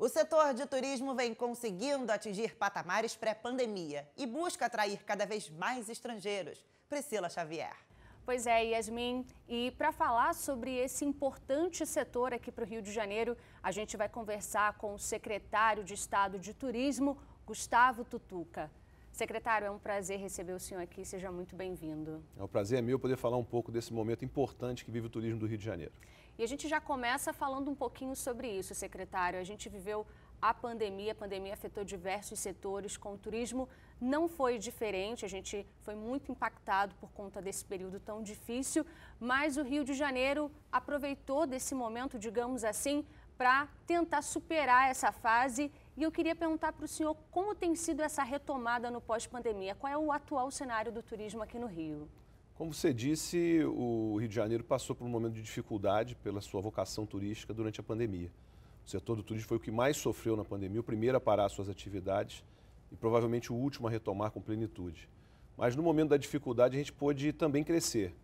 O setor de turismo vem conseguindo atingir patamares pré-pandemia e busca atrair cada vez mais estrangeiros. Priscila Xavier. Pois é, Yasmin. E para falar sobre esse importante setor aqui para o Rio de Janeiro, a gente vai conversar com o secretário de Estado de Turismo, Gustavo Tutuca. Secretário, é um prazer receber o senhor aqui. Seja muito bem-vindo. É um prazer é meu poder falar um pouco desse momento importante que vive o turismo do Rio de Janeiro. E a gente já começa falando um pouquinho sobre isso, secretário. A gente viveu a pandemia, a pandemia afetou diversos setores, com o turismo não foi diferente, a gente foi muito impactado por conta desse período tão difícil, mas o Rio de Janeiro aproveitou desse momento, digamos assim, para tentar superar essa fase. E eu queria perguntar para o senhor como tem sido essa retomada no pós-pandemia, qual é o atual cenário do turismo aqui no Rio? Como você disse, o Rio de Janeiro passou por um momento de dificuldade pela sua vocação turística durante a pandemia. O setor do turismo foi o que mais sofreu na pandemia, o primeiro a parar suas atividades e provavelmente o último a retomar com plenitude. Mas no momento da dificuldade a gente pôde também crescer.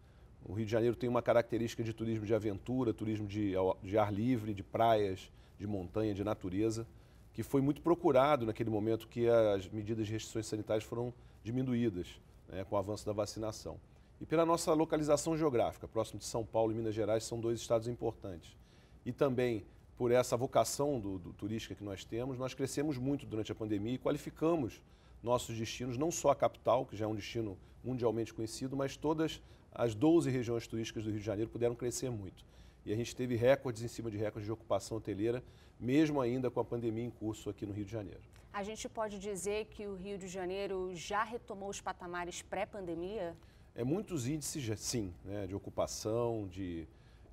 O Rio de Janeiro tem uma característica de turismo de aventura, turismo de, de ar livre, de praias, de montanha, de natureza, que foi muito procurado naquele momento que as medidas de restrições sanitárias foram diminuídas né, com o avanço da vacinação. E pela nossa localização geográfica, próximo de São Paulo e Minas Gerais, são dois estados importantes. E também por essa vocação do, do turística que nós temos, nós crescemos muito durante a pandemia e qualificamos nossos destinos, não só a capital, que já é um destino mundialmente conhecido, mas todas as 12 regiões turísticas do Rio de Janeiro puderam crescer muito. E a gente teve recordes em cima de recordes de ocupação hoteleira, mesmo ainda com a pandemia em curso aqui no Rio de Janeiro. A gente pode dizer que o Rio de Janeiro já retomou os patamares pré-pandemia? é, muitos índices, sim, né, de ocupação, de,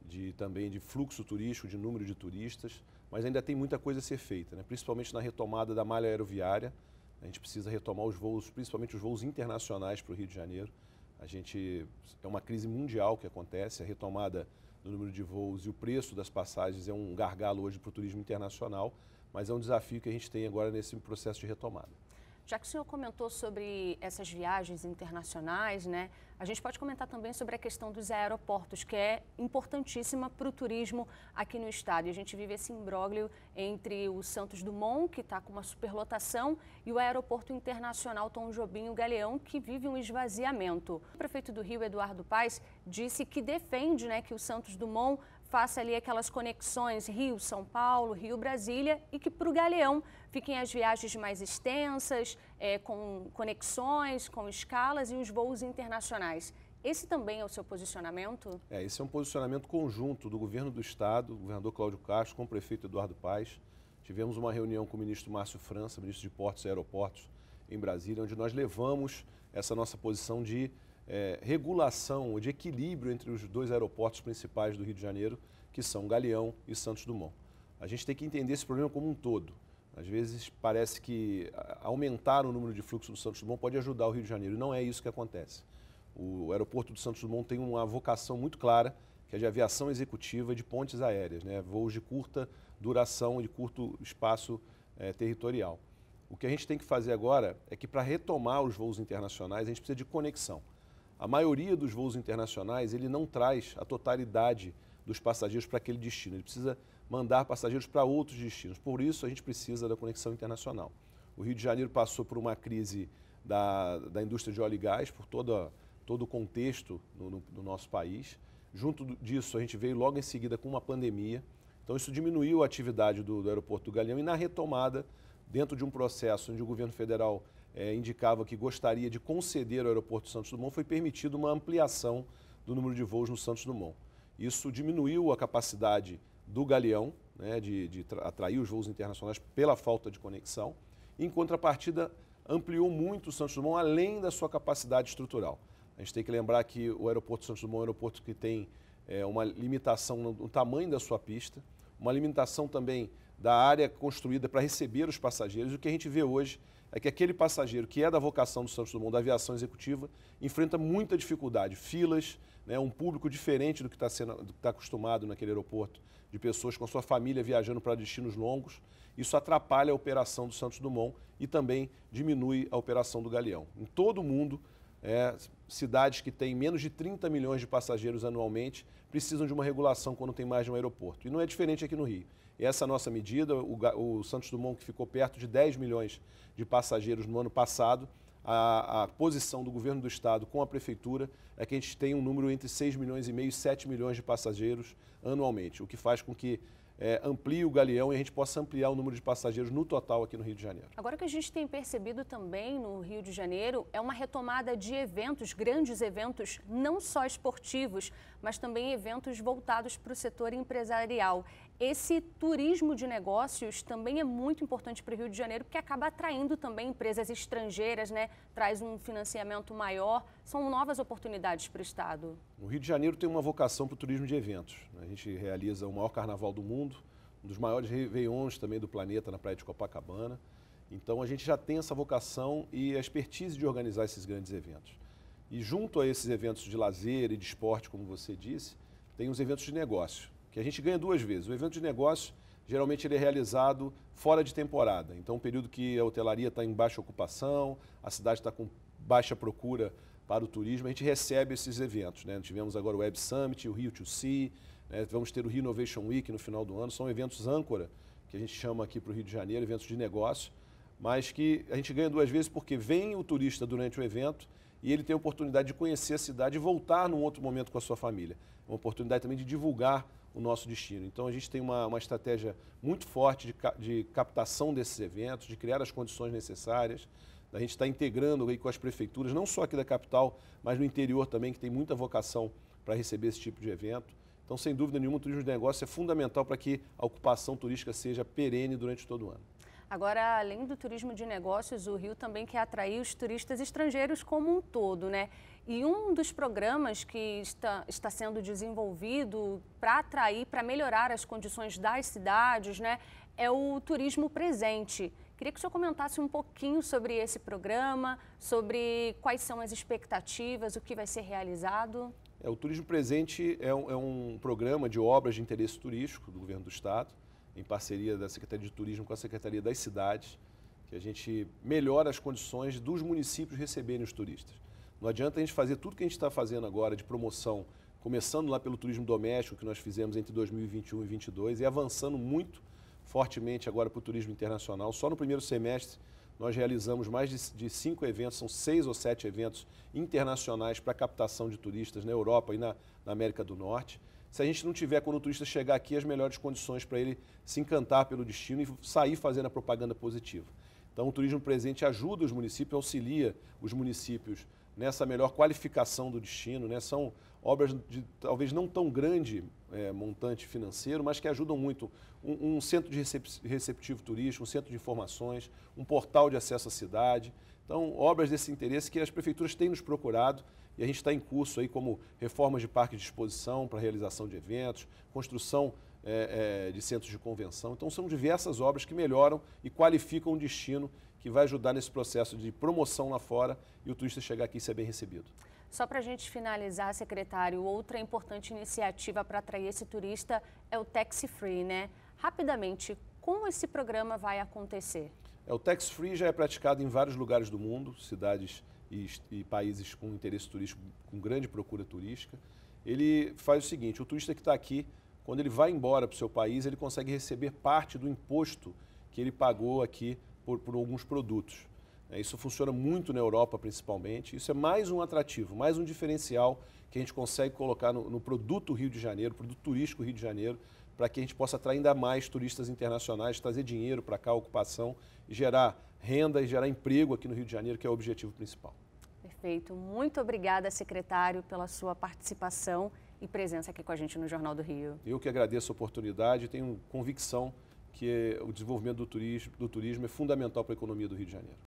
de, também de fluxo turístico, de número de turistas, mas ainda tem muita coisa a ser feita, né, principalmente na retomada da malha aeroviária. A gente precisa retomar os voos, principalmente os voos internacionais para o Rio de Janeiro. A gente é uma crise mundial que acontece, a retomada do número de voos e o preço das passagens é um gargalo hoje para o turismo internacional, mas é um desafio que a gente tem agora nesse processo de retomada. Já que o senhor comentou sobre essas viagens internacionais, né, a gente pode comentar também sobre a questão dos aeroportos, que é importantíssima para o turismo aqui no estado. E a gente vive esse imbróglio entre o Santos Dumont, que está com uma superlotação, e o Aeroporto Internacional Tom Jobim Galeão, que vive um esvaziamento. O prefeito do Rio, Eduardo Paes, disse que defende né, que o Santos Dumont faça ali aquelas conexões Rio-São Paulo, Rio-Brasília e que para o Galeão fiquem as viagens mais extensas, é, com conexões, com escalas e os voos internacionais. Esse também é o seu posicionamento? É, esse é um posicionamento conjunto do governo do Estado, governador Cláudio Castro, com o prefeito Eduardo Paes. Tivemos uma reunião com o ministro Márcio França, ministro de Portos e Aeroportos, em Brasília, onde nós levamos essa nossa posição de é, regulação, de equilíbrio entre os dois aeroportos principais do Rio de Janeiro, que são Galeão e Santos Dumont. A gente tem que entender esse problema como um todo. Às vezes parece que aumentar o número de fluxo do Santos Dumont pode ajudar o Rio de Janeiro, e não é isso que acontece. O aeroporto do Santos Dumont tem uma vocação muito clara, que é de aviação executiva de pontes aéreas, né? voos de curta duração e de curto espaço é, territorial. O que a gente tem que fazer agora é que, para retomar os voos internacionais, a gente precisa de conexão a maioria dos voos internacionais ele não traz a totalidade dos passageiros para aquele destino. Ele precisa mandar passageiros para outros destinos. Por isso, a gente precisa da conexão internacional. O Rio de Janeiro passou por uma crise da, da indústria de óleo e gás, por toda, todo o contexto no, no, no nosso país. Junto disso, a gente veio logo em seguida com uma pandemia. Então, isso diminuiu a atividade do, do aeroporto do Galeão e na retomada, dentro de um processo onde o governo federal é, indicava que gostaria de conceder ao aeroporto Santos Dumont, foi permitida uma ampliação do número de voos no Santos Dumont. Isso diminuiu a capacidade do galeão né, de, de atrair os voos internacionais pela falta de conexão. Em contrapartida, ampliou muito o Santos Dumont, além da sua capacidade estrutural. A gente tem que lembrar que o aeroporto Santos Dumont é um aeroporto que tem é, uma limitação no tamanho da sua pista, uma limitação também da área construída para receber os passageiros. O que a gente vê hoje é que aquele passageiro que é da vocação do Santos Dumont, da aviação executiva, enfrenta muita dificuldade, filas, né, um público diferente do que está tá acostumado naquele aeroporto, de pessoas com a sua família viajando para destinos longos. Isso atrapalha a operação do Santos Dumont e também diminui a operação do Galeão. Em todo o mundo, é, cidades que têm menos de 30 milhões de passageiros anualmente precisam de uma regulação quando tem mais de um aeroporto. E não é diferente aqui no Rio. Essa é nossa medida, o, o Santos Dumont, que ficou perto de 10 milhões de passageiros no ano passado, a, a, posição do governo do estado com a prefeitura é que a gente tem um número entre 6 milhões e meio e 7 milhões de passageiros anualmente, o que faz com que é, amplie o galeão e a gente possa ampliar o número de passageiros no total aqui no Rio de Janeiro. Agora o que a gente tem percebido também no Rio de Janeiro é uma retomada de eventos, grandes eventos, não só esportivos, mas também eventos voltados para o setor empresarial. Esse turismo de negócios também é muito importante para o Rio de Janeiro, porque acaba atraindo também empresas estrangeiras, né? traz um financiamento maior. São novas oportunidades para o Estado. O Rio de Janeiro tem uma vocação para o turismo de eventos. Né? A gente realiza o maior carnaval do mundo, um dos maiores réveillons também do planeta na Praia de Copacabana. Então a gente já tem essa vocação e a expertise de organizar esses grandes eventos. E junto a esses eventos de lazer e de esporte, como você disse, tem os eventos de negócio que a gente ganha duas vezes. O evento de negócios, geralmente, ele é realizado fora de temporada. Então, um período que a hotelaria está em baixa ocupação, a cidade está com baixa procura para o turismo, a gente recebe esses eventos. Né? Tivemos agora o Web Summit, o Rio to Sea, né? vamos ter o Rio Innovation Week no final do ano. São eventos âncora, que a gente chama aqui para o Rio de Janeiro, eventos de negócio, mas que a gente ganha duas vezes porque vem o turista durante o evento e ele tem a oportunidade de conhecer a cidade e voltar num outro momento com a sua família. Uma oportunidade também de divulgar o nosso destino. Então a gente tem uma, uma estratégia muito forte de, de captação desses eventos, de criar as condições necessárias. A gente está integrando aí com as prefeituras, não só aqui da capital, mas no interior também, que tem muita vocação para receber esse tipo de evento. Então, sem dúvida nenhuma, o turismo de negócio é fundamental para que a ocupação turística seja perene durante todo o ano. Agora, além do turismo de negócios, o Rio também quer atrair os turistas estrangeiros como um todo, né? E um dos programas que está, está sendo desenvolvido para atrair, para melhorar as condições das cidades, né, é o Turismo Presente. Queria que o senhor comentasse um pouquinho sobre esse programa, sobre quais são as expectativas, o que vai ser realizado. É, o Turismo Presente é um, é um programa de obras de interesse turístico do governo do Estado em parceria da Secretaria de Turismo com a Secretaria das Cidades, que a gente melhora as condições dos municípios receberem os turistas. Não adianta a gente fazer tudo que a gente está fazendo agora de promoção, começando lá pelo turismo doméstico, que nós fizemos entre 2021 e 2022, e avançando muito fortemente agora para o turismo internacional. Só no primeiro semestre nós realizamos mais de, de cinco eventos, são seis ou sete eventos internacionais para captação de turistas na Europa e na, na América do Norte se a gente não tiver, quando o turista chegar aqui, as melhores condições para ele se encantar pelo destino e sair fazendo a propaganda positiva. Então, o turismo presente ajuda os municípios, auxilia os municípios nessa melhor qualificação do destino. Né? São obras de talvez não tão grande é, montante financeiro, mas que ajudam muito. Um, um centro de receptivo turístico, um centro de informações, um portal de acesso à cidade. Então, obras desse interesse que as prefeituras têm nos procurado e a gente está em curso aí como reformas de parque de exposição para realização de eventos, construção é, é, de centros de convenção. Então são diversas obras que melhoram e qualificam o destino que vai ajudar nesse processo de promoção lá fora e o turista chegar aqui e ser bem recebido. Só para a gente finalizar, secretário, outra importante iniciativa para atrair esse turista é o Taxi Free, né? Rapidamente, como esse programa vai acontecer? É, o Tax Free já é praticado em vários lugares do mundo, cidades e, e países com interesse turístico, com grande procura turística, ele faz o seguinte: o turista que está aqui, quando ele vai embora para o seu país, ele consegue receber parte do imposto que ele pagou aqui por, por alguns produtos. É, isso funciona muito na Europa, principalmente. Isso é mais um atrativo, mais um diferencial que a gente consegue colocar no, no produto Rio de Janeiro, produto turístico Rio de Janeiro, para que a gente possa atrair ainda mais turistas internacionais, trazer dinheiro para cá, ocupação, gerar renda e gerar emprego aqui no Rio de Janeiro, que é o objetivo principal. Perfeito. Muito obrigada, secretário, pela sua participação e presença aqui com a gente no Jornal do Rio. Eu que agradeço a oportunidade e tenho convicção que o desenvolvimento do turismo, do turismo é fundamental para a economia do Rio de Janeiro.